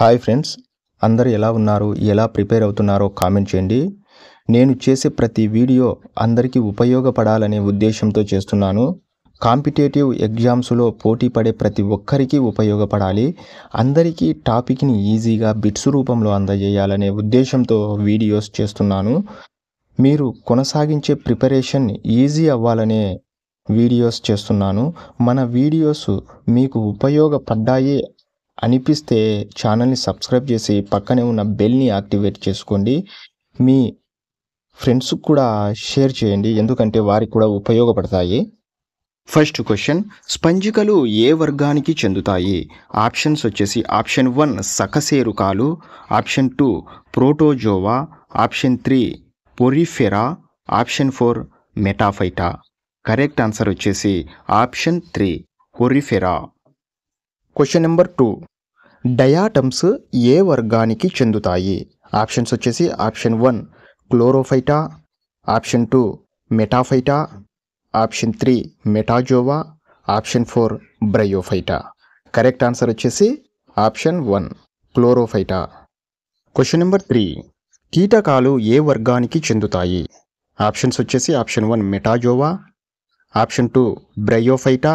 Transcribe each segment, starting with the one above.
hi friends అందరు ఎలా ఉన్నారు ఎలా ప్రిపేర్ అవుతున్నారో కామెంట్ చేయండి నేను చేసే ప్రతి వీడియో అందరికీ ఉపయోగపడాలనే ఉద్దేశంతో చేస్తున్నాను కాంపిటేటివ్ ఎగ్జామ్స్లో పోటీ పడే ప్రతి ఒక్కరికి ఉపయోగపడాలి అందరికీ టాపిక్ని ఈజీగా బిట్స్ రూపంలో అందజేయాలనే ఉద్దేశంతో వీడియోస్ చేస్తున్నాను మీరు కొనసాగించే ప్రిపరేషన్ ఈజీ అవ్వాలనే వీడియోస్ చేస్తున్నాను మన వీడియోస్ మీకు ఉపయోగపడ్డాయి అనిపిస్తే ఛానల్ని సబ్స్క్రైబ్ చేసి పక్కనే ఉన్న బెల్ని యాక్టివేట్ చేసుకోండి మీ ఫ్రెండ్స్కి కూడా షేర్ చేయండి ఎందుకంటే వారికి కూడా ఉపయోగపడతాయి ఫస్ట్ క్వశ్చన్ స్పంజికలు ఏ వర్గానికి చెందుతాయి ఆప్షన్స్ వచ్చేసి ఆప్షన్ వన్ సకసేరుకాలు option two protozoa option three porifera option four metaphyta correct answer వచ్చేసి option three porifera question number two diatoms ఏ వర్గానికి చెందుతాయి ఆప్షన్స్ వచ్చేసి option one chlorophyta option two metaphyta option three metazoa option four bryophyta correct answer వచ్చేసి option one chlorophyta question number three కీటకాలు ఏ వర్గానికి చెందుతాయి ఆప్షన్స్ వచ్చేసి option one metazoa option two bryophyta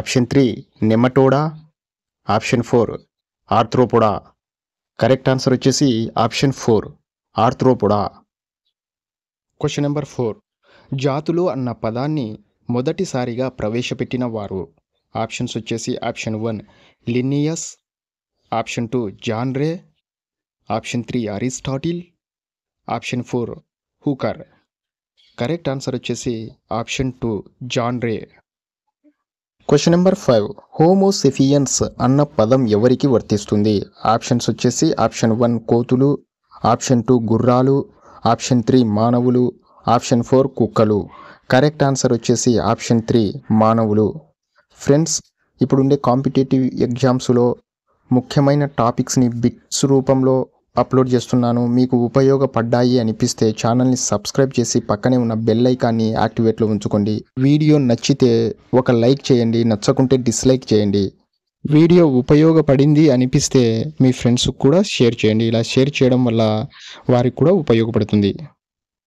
option three nematoda option four ఆర్థ్రోపుడా correct answer వచ్చేసి option four arthropoda question number four జాతులు అన్న పదాన్ని మొదటిసారిగా ప్రవేశపెట్టిన వారు ఆప్షన్స్ వచ్చేసి option one Linnaeus option two John Ray option three Aristotle option four Hooker correct answer వచ్చేసి option two John Ray question number five homo sapiens అన్న పదం ఎవరికి వర్తిస్తుంది ఆప్షన్స్ వచ్చేసి ఆప్షన్ వన్ కోతులు ఆప్షన్ టూ గుర్రాలు ఆప్షన్ త్రీ మానవులు ఆప్షన్ ఫోర్ కుక్కలు కరెక్ట్ ఆన్సర్ వచ్చేసి ఆప్షన్ త్రీ మానవులు ఫ్రెండ్స్ ఇప్పుడుండే కాంపిటేటివ్ ఎగ్జామ్స్లో ముఖ్యమైన టాపిక్స్ని బిట్స్ రూపంలో అప్లోడ్ చేస్తున్నాను మీకు ఉపయోగపడ్డాయి అనిపిస్తే ఛానల్ని సబ్స్క్రైబ్ చేసి పక్కనే ఉన్న బెల్ ఐకాన్ని యాక్టివేట్లో ఉంచుకోండి వీడియో నచ్చితే ఒక లైక్ చేయండి నచ్చకుంటే డిస్లైక్ చేయండి వీడియో ఉపయోగపడింది అనిపిస్తే మీ ఫ్రెండ్స్కి కూడా షేర్ చేయండి ఇలా షేర్ చేయడం వల్ల వారికి కూడా ఉపయోగపడుతుంది